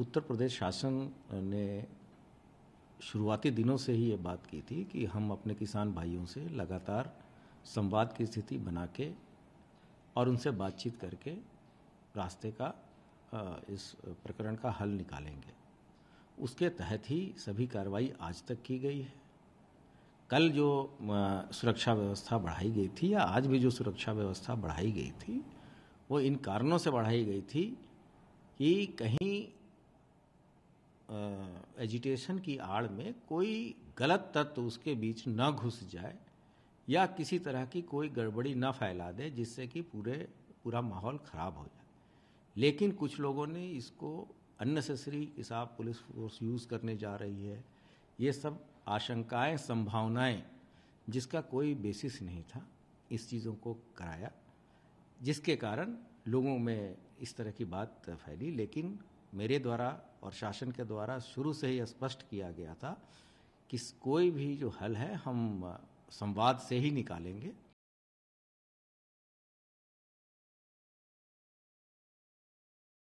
उत्तर प्रदेश शासन ने शुरुआती दिनों से ही ये बात की थी कि हम अपने किसान भाइयों से लगातार संवाद की स्थिति बना के और उनसे बातचीत करके रास्ते का इस प्रकरण का हल निकालेंगे उसके तहत ही सभी कार्रवाई आज तक की गई है कल जो सुरक्षा व्यवस्था बढ़ाई गई थी या आज भी जो सुरक्षा व्यवस्था बढ़ाई गई थी वो इन कारणों से बढ़ाई गई थी कि कहीं एजिटेशन की आड़ में कोई गलत तत्व उसके बीच न घुस जाए या किसी तरह की कोई गड़बड़ी न फैला दे जिससे कि पूरे पूरा माहौल खराब हो जाए लेकिन कुछ लोगों ने इसको अननेसेसरी के साथ पुलिस फोर्स यूज़ करने जा रही है ये सब आशंकाएं संभावनाएं जिसका कोई बेसिस नहीं था इस चीज़ों को कराया जिसके कारण लोगों में इस तरह की बात फैली लेकिन मेरे द्वारा और शासन के द्वारा शुरू से ही स्पष्ट किया गया था कि कोई भी जो हल है हम संवाद से ही निकालेंगे